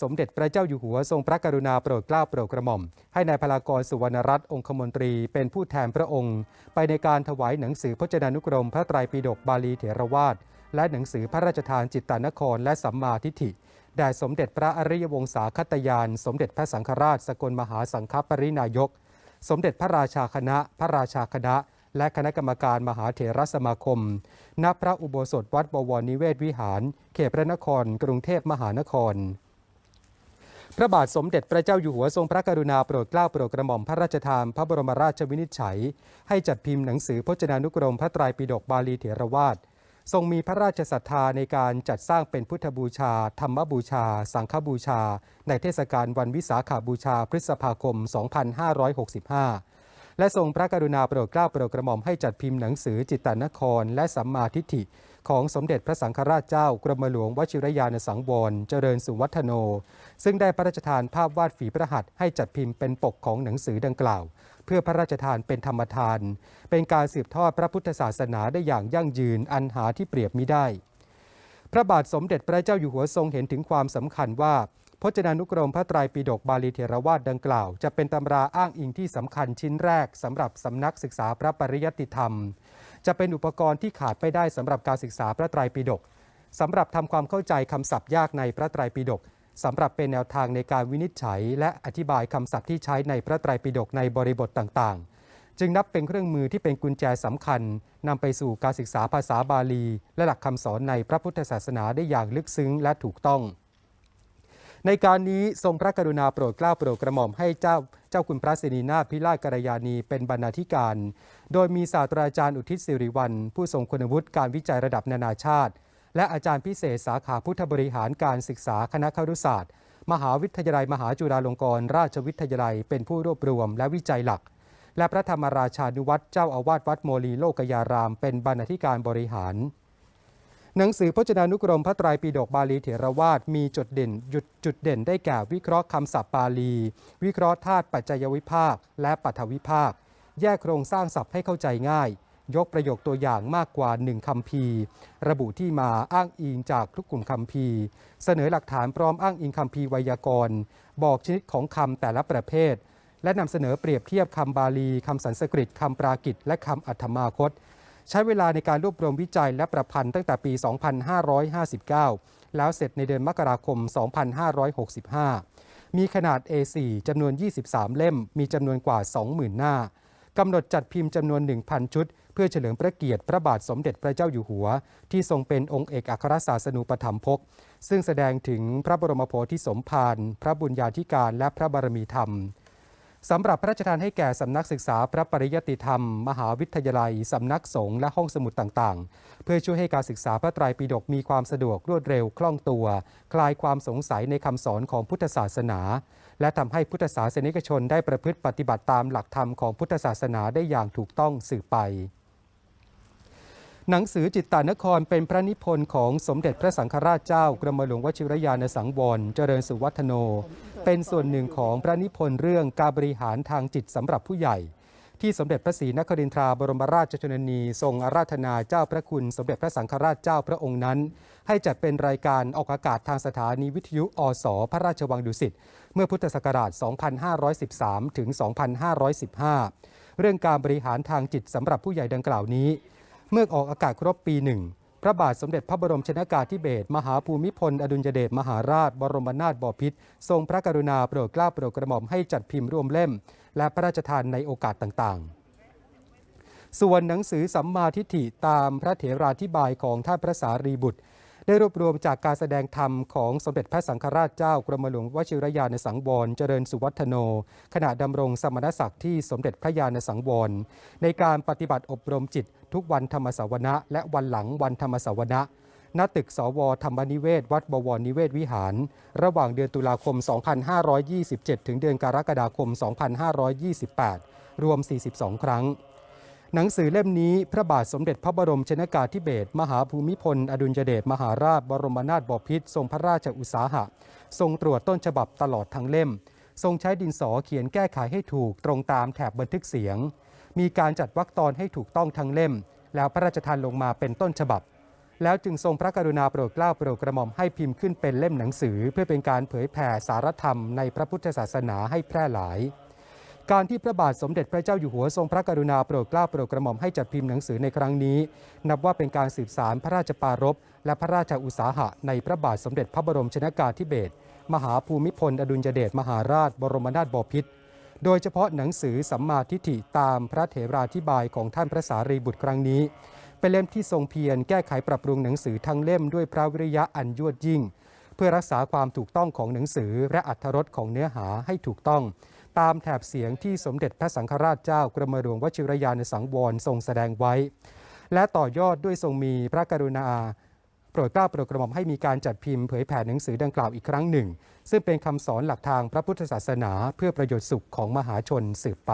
สมเด็จพระเจ้าอยู่หัวทรงพระกรุณาโปรดเกล้าโปรดกระหม่อม ให้นายพลากรสุวรรณรัตน์องคมนตรีเป็นผู้แทนพระองค์ ไปในการถวายหนังสือพจนานุกรม พระไตรปิฎกบาลีเถรวาทและหนังสือพระราชทานจิตตานครและสัมมาทิฏฐิแด่สมเด็จพระอริยวงศาคตยาน สมเด็จพระสังฆราชสกลมหาสังฆปรินายก สมเด็จพระราชาคณะ พระราชาคณะ และคณะกรรมการมหาเถรสมาคม ณพระอุโบสถวัดบวรนิเวศวิหาร เขตพระนคร กรุงเทพมหานครพระบาทสมเด็จพระเจ้าอยู่หัวทรงพระกรุณาโปรดเกล้าโปรดกระหม่อมพระราชทานพระบรมราชวินิจฉัย ให้จัดพิมพ์หนังสือพจนานุกรมพระไตรปิฎกบาลีเถรวาททรงมีพระราชศรัทธาในการจัดสร้างเป็นพุทธบูชา ธรรมบูชา สังฆบูชา ในเทศกาลวันวิสาขาบูชาพฤษภาคม 2565 และทรงพระกรุณาโปรดเกล้าโปรดกระหม่อมให้จัดพิมพ์หนังสือจิตตนคร และสัมมาทิฏฐิของสมเด็จพระสังฆราชเจ้ากรมหลวงวชิรยานสังวร เจริญสุวัฒโน ซึ่งได้พระราชทานภาพวาดฝีพระหัตถ์ให้จัดพิมพ์เป็นปกของหนังสือดังกล่าว เพื่อพระราชทานเป็นธรรมทาน เป็นการสืบทอดพระพุทธศาสนาได้อย่างยั่งยืนอันหาที่เปรียบมิได้ พระบาทสมเด็จพระเจ้าอยู่หัวทรงเห็นถึงความสำคัญว่าพจนานุกรมพระไตรปิฎกบาลีเทรวาทดังกล่าว จะเป็นตำราอ้างอิงที่สำคัญชิ้นแรกสำหรับสำนักศึกษาพระปริยติธรรมจะเป็นอุปกรณ์ที่ขาดไม่ได้สำหรับการศึกษาพระไตรปิฎกสำหรับทำความเข้าใจคำศัพท์ยากในพระไตรปิฎกสำหรับเป็นแนวทางในการวินิจฉัย และอธิบายคำศัพท์ที่ใช้ในพระไตรปิฎกในบริบทต่าง ๆ จึงนับเป็นเครื่องมือที่เป็นกุญแจสำคัญนำไปสู่การศึกษาภาษาบาลี และหลักคำสอนในพระพุทธศาสนาได้อย่างลึกซึ้งและถูกต้อง ในการนี้ทรงพระกรุณาโปรดเกล้าโปรดกระหม่อมให้เจ้าเจ้าคุณพระสรนีนาพิราชกรยานีเป็นบรรณาธิการ โดยมีศาสตราจารย์อุทิศสิริวัลผู้ทรงคุณวุฒิการวิจัยระดับนานาชาติ และอาจารย์พิเศษสาขาพุทธบริหารการศึกษาคณะครุศาสตร์ มหาวิทยาลัย มหาจุฬาลงกรณราชวิทยาลัย เป็นผู้รวบรวมและวิจัยหลัก และพระธรรมราชานุวัตรเจ้าอาวาสวัดโมลีโลกยาราม เป็นบรรณาธิการบริหารหนังสือพจนานุกรม พระไตรปิฎกบาลี เถรวาทมีจุดเด่นหยุดจุดเด่นได้แก่วิเคราะห์คำศัพท์บาลี วิเคราะห์ธาตุปัจจยวิภาคและปัทวิภาค แยกโครงสร้างศัพท์ให้เข้าใจง่าย ยกประโยคตัวอย่างมากกว่าหนึ่งคำพีระบุที่มาอ้างอิงจากทุกกลุ่มคำพีเสนอหลักฐานพร้อมอ้างอิงคำพีไวยากรณ์ บอกชนิดของคำแต่ละประเภท และนำเสนอเปรียบเทียบคำบาลีคำสันสกฤตคำปรากิตและคำอัตมาคตใช้เวลาในการรวบรวมวิจัยและประพันธ์ตั้งแต่ปี 2559 แล้วเสร็จในเดือนมกราคม 2565 มีขนาด A4 จำนวน 23 เล่ม มีจำนวนกว่า 20,000 หน้า กำหนดจัดพิมพ์จำนวน 1,000 ชุด เพื่อเฉลิมพระเกียรติพระบาทสมเด็จพระเจ้าอยู่หัว ที่ทรงเป็นองค์เอกอัครศาสนูปถัมภกซึ่งแสดงถึงพระบรมโพธิสมภาร พระบุญญาธิการ และพระบารมีธรรมสำหรับพระราชทานให้แก่สำนักศึกษา พระปริยติธรรม มหาวิทยาลัย สำนักสงฆ์และห้องสมุดต่าง ๆ เพื่อช่วยให้การศึกษาพระไตรปิฎกมีความสะดวกรวดเร็วคล่องตัว คลายความสงสัยในคำสอนของพุทธศาสนา และทำให้พุทธศาสนิกชนได้ประพฤติปฏิบัติตามหลักธรรมของพุทธศาสนาได้อย่างถูกต้องสืบไป หนังสือจิตตานครเป็นพระนิพนธ์ของสมเด็จพระสังฆราชเจ้า กรมหลวงวชิรยานสังวรเจริญสุวัฒโนเป็นส่วนหนึ่งของพระนิพนธ์เรื่องการบริหารทางจิตสำหรับผู้ใหญ่ ที่สมเด็จพระศรีนครินทราบรมราชชนนีทรงอาราธนาเจ้าพระคุณสมเด็จพระสังฆราชเจ้าพระองค์นั้น ให้จัดเป็นรายการออกอากาศทางสถานีวิทยุ อสพระราชวังดุสิตเมื่อพุทธศักราช 2513 ถึง 2515 เรื่องการบริหารทางจิตสำหรับผู้ใหญ่ดังกล่าวนี้ เมื่อออกอากาศครบปีหนึ่งพระบาทสมเด็จพระบรมชนากาธิเบศรมหาภูมิพล อดุลยเดชมหาราช บรมนาถบพิตรทรงพระกรุณาโปรดเกล้าโปรดกระหม่อมให้จัดพิมพ์รวมเล่ม และพระราชทานในโอกาสต่าง ๆ ส่วนหนังสือสัมมาทิฏฐิตามพระเถราธิบายของท่านพระสารีบุตรได้รวบรวมจากการแสดงธรรมของสมเด็จพระสังฆราชเจ้า กรมหลวงวชิรยาณสังวรเจริญสุวัฒโน ขณะดำรงสมณศักดิ์ที่สมเด็จพระญาณสังวร ในการปฏิบัติอบรมจิตทุกวันธรรมสวนะและวันหลังวันธรรมสวนะณตึกสวธรรมนิเวศ วัดบวรนิเวศวิหาร ระหว่างเดือนตุลาคม 2527 ถึงเดือนกรกฎาคม 2528 รวม 42 ครั้งหนังสือเล่มนี้ พระบาทสมเด็จพระบรมชนากาธิเบศรมหาภูมิพล อดุลยเดชมหาราชบรมนาถบพิตรทรงพระราชอุตสาหะ ทรงตรวจต้นฉบับตลอดทั้งเล่ม ทรงใช้ดินสอเขียนแก้ไขให้ถูกตรงตามแถบบันทึกเสียง มีการจัดวรรคตอนให้ถูกต้องทั้งเล่ม แล้วพระราชทานลงมาเป็นต้นฉบับ แล้วจึงทรงพระกรุณาโปรดเกล้าโปรดกระหม่อมให้พิมพ์ขึ้นเป็นเล่มหนังสือเพื่อเป็นการเผยแผ่สารธรรมในพระพุทธศาสนาให้แพร่หลายการที่พระบาทสมเด็จพระเจ้าอยู่หัวทรงพระกรุณาโปรดเกล้าโปรดกระหม่อมให้จัดพิมพ์หนังสือในครั้งนี้ นับว่าเป็นการสืบสารพระราชปารภและพระราชอุตสาหะในพระบาทสมเด็จพระบรมชนากาธิเบศรมหาภูมิพล อดุลยเดชมหาราชบรมนาถบพิตร โดยเฉพาะหนังสือสัมมาทิฏฐิตามพระเถราธิบายของท่านพระสารีบุตรครั้งนี้ เป็นเล่มที่ทรงเพียรแก้ไขปรับปรุงหนังสือทั้งเล่มด้วยพระวิริยะอันยวดยิ่ง เพื่อรักษาความถูกต้องของหนังสือและอัรรรสของเนื้อหาให้ถูกต้องตามแถบเสียงที่สมเด็จพระสังฆราชเจ้ากรมหลวงวชิรยานสังวร ทรงแสดงไว้ และต่อยอดด้วยทรงมีพระกรุณา โปรดเกล้าโปรดกระหม่อมให้มีการจัดพิมพ์เผยแผ่หนังสือดังกล่าวอีกครั้งหนึ่ง ซึ่งเป็นคำสอนหลักทางพระพุทธศาสนา เพื่อประโยชน์สุขของมหาชนสืบไป